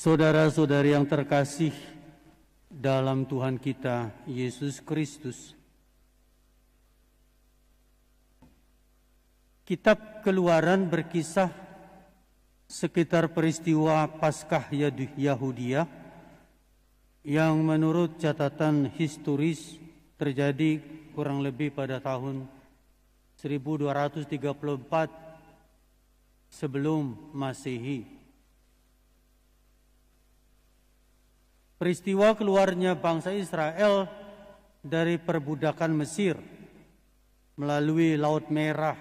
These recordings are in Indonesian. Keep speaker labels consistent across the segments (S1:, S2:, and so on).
S1: Saudara-saudari yang terkasih dalam Tuhan kita Yesus Kristus. Kitab Keluaran berkisah sekitar peristiwa Paskah Yahudia yang menurut catatan historis terjadi kurang lebih pada tahun 1234 sebelum Masehi. peristiwa keluarnya bangsa Israel dari perbudakan Mesir melalui Laut Merah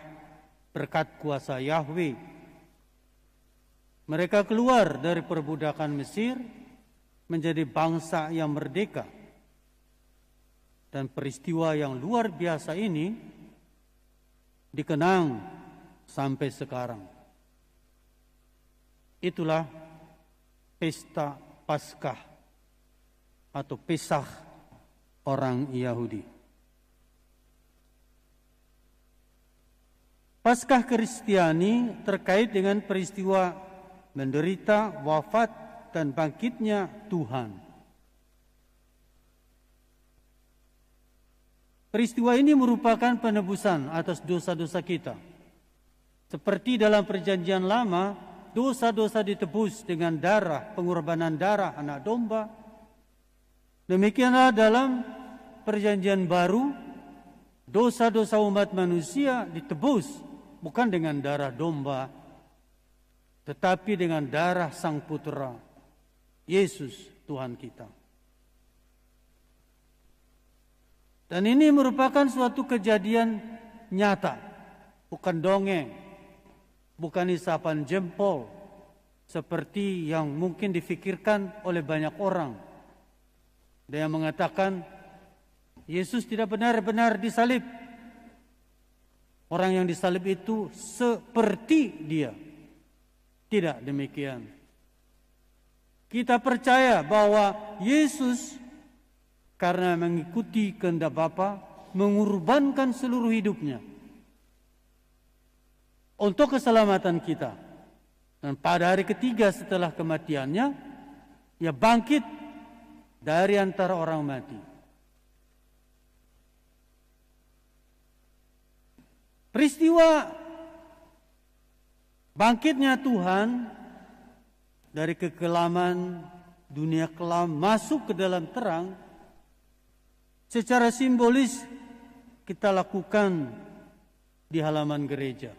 S1: berkat kuasa Yahweh. Mereka keluar dari perbudakan Mesir menjadi bangsa yang merdeka. Dan peristiwa yang luar biasa ini dikenang sampai sekarang. Itulah pesta Paskah atau Pisah orang Yahudi. Paskah Kristiani terkait dengan peristiwa menderita, wafat, dan bangkitnya Tuhan. Peristiwa ini merupakan penebusan atas dosa-dosa kita. Seperti dalam perjanjian lama, dosa-dosa ditebus dengan darah, pengorbanan darah anak domba, Demikianlah dalam perjanjian baru, dosa-dosa umat manusia ditebus bukan dengan darah domba, tetapi dengan darah Sang Putra, Yesus Tuhan kita. Dan ini merupakan suatu kejadian nyata, bukan dongeng, bukan isapan jempol, seperti yang mungkin difikirkan oleh banyak orang ada yang mengatakan Yesus tidak benar-benar disalib. Orang yang disalib itu seperti dia. Tidak demikian. Kita percaya bahwa Yesus karena mengikuti kehendak Bapa mengorbankan seluruh hidupnya untuk keselamatan kita. Dan pada hari ketiga setelah kematiannya, ia bangkit dari antara orang mati. Peristiwa bangkitnya Tuhan dari kekelaman dunia kelam masuk ke dalam terang secara simbolis kita lakukan di halaman gereja.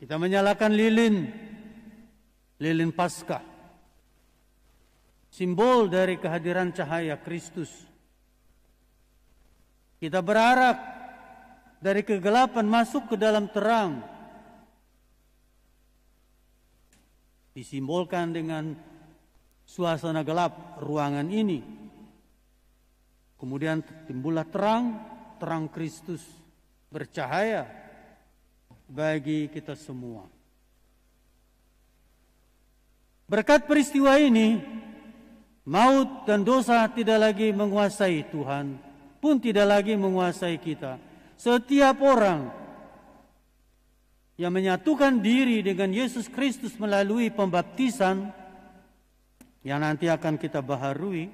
S1: Kita menyalakan lilin lilin Paskah, simbol dari kehadiran cahaya Kristus. Kita berharap dari kegelapan masuk ke dalam terang, disimbolkan dengan suasana gelap ruangan ini. Kemudian timbullah terang, terang Kristus bercahaya bagi kita semua. Berkat peristiwa ini, maut dan dosa tidak lagi menguasai Tuhan, pun tidak lagi menguasai kita. Setiap orang yang menyatukan diri dengan Yesus Kristus melalui pembaptisan yang nanti akan kita baharui,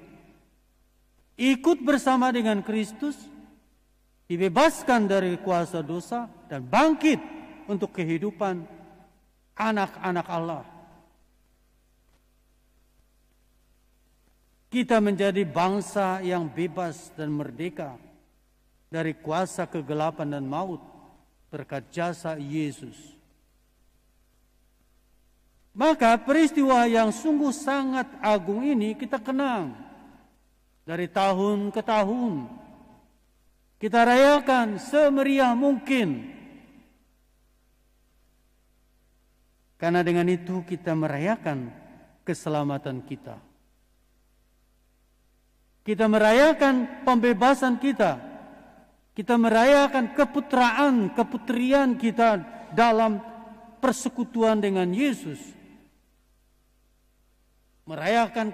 S1: ikut bersama dengan Kristus, dibebaskan dari kuasa dosa dan bangkit untuk kehidupan anak-anak Allah. kita menjadi bangsa yang bebas dan merdeka dari kuasa kegelapan dan maut berkat jasa Yesus. Maka peristiwa yang sungguh sangat agung ini kita kenang dari tahun ke tahun. Kita rayakan semeriah mungkin. Karena dengan itu kita merayakan keselamatan kita. Kita merayakan pembebasan kita. Kita merayakan keputraan, keputrian kita dalam persekutuan dengan Yesus. Merayakan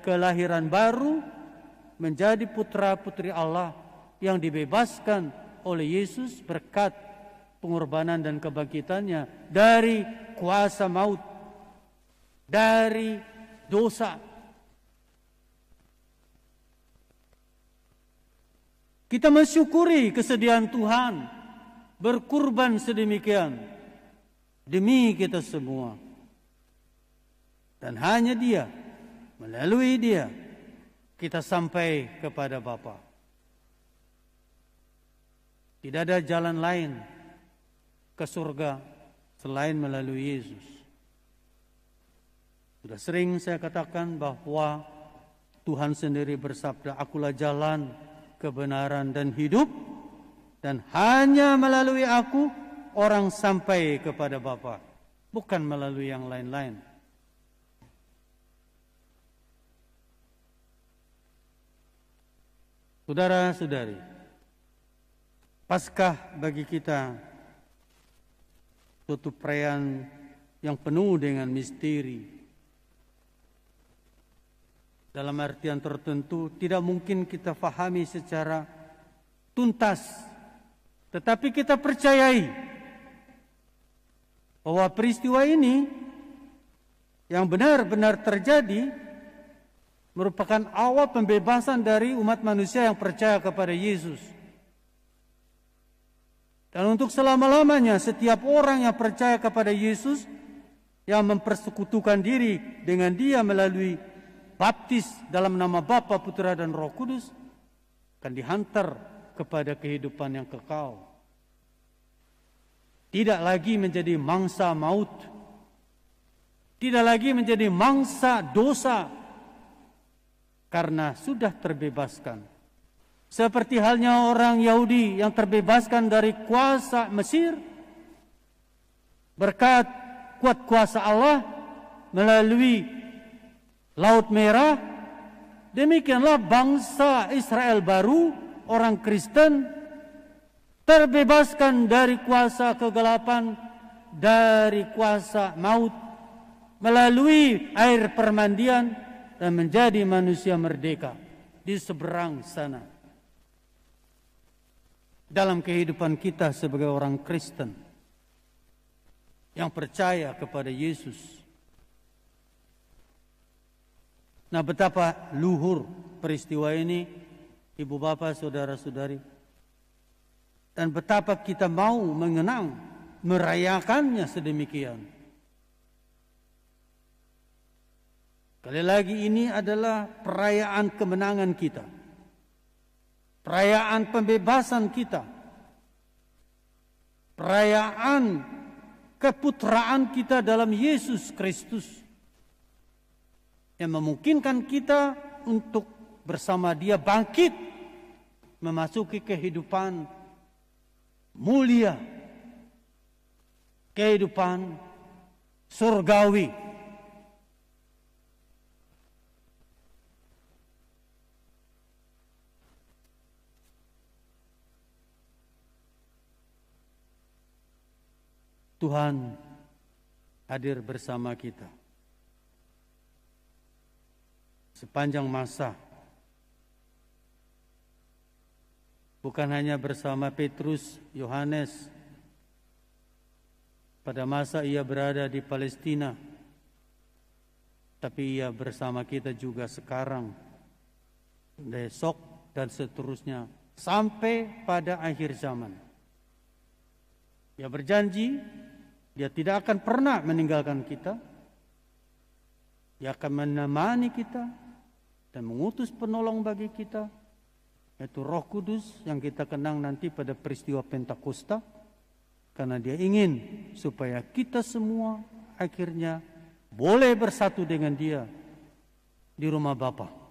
S1: kelahiran baru menjadi putra-putri Allah yang dibebaskan oleh Yesus berkat pengorbanan dan kebangkitannya dari kuasa maut, dari dosa, Kita mensyukuri kesediaan Tuhan berkurban sedemikian demi kita semua. Dan hanya Dia, melalui Dia kita sampai kepada Bapa. Tidak ada jalan lain ke surga selain melalui Yesus. Sudah sering saya katakan bahwa Tuhan sendiri bersabda, "Akulah jalan, kebenaran dan hidup dan hanya melalui aku orang sampai kepada Bapa bukan melalui yang lain-lain Saudara-saudari Paskah bagi kita suatu perayaan yang penuh dengan misteri dalam artian tertentu tidak mungkin kita fahami secara tuntas. Tetapi kita percayai bahwa peristiwa ini yang benar-benar terjadi merupakan awal pembebasan dari umat manusia yang percaya kepada Yesus. Dan untuk selama-lamanya setiap orang yang percaya kepada Yesus yang mempersekutukan diri dengan dia melalui baptis dalam nama Bapa, Putra, dan Roh Kudus akan dihantar kepada kehidupan yang kekal. Tidak lagi menjadi mangsa maut. Tidak lagi menjadi mangsa dosa. Karena sudah terbebaskan. Seperti halnya orang Yahudi yang terbebaskan dari kuasa Mesir. Berkat kuat kuasa Allah melalui Laut Merah, demikianlah bangsa Israel baru, orang Kristen, terbebaskan dari kuasa kegelapan, dari kuasa maut, melalui air permandian, dan menjadi manusia merdeka di seberang sana. Dalam kehidupan kita sebagai orang Kristen yang percaya kepada Yesus, Nah betapa luhur peristiwa ini ibu bapak saudara saudari dan betapa kita mau mengenang merayakannya sedemikian. Kali lagi ini adalah perayaan kemenangan kita. Perayaan pembebasan kita. Perayaan keputraan kita dalam Yesus Kristus yang memungkinkan kita untuk bersama dia bangkit memasuki kehidupan mulia kehidupan surgawi Tuhan hadir bersama kita sepanjang masa. Bukan hanya bersama Petrus, Yohanes, pada masa ia berada di Palestina, tapi ia bersama kita juga sekarang, besok, dan seterusnya, sampai pada akhir zaman. Ia berjanji, dia tidak akan pernah meninggalkan kita, dia akan menemani kita, dan mengutus penolong bagi kita yaitu Roh Kudus yang kita kenang nanti pada peristiwa Pentakosta karena dia ingin supaya kita semua akhirnya boleh bersatu dengan dia di rumah Bapa.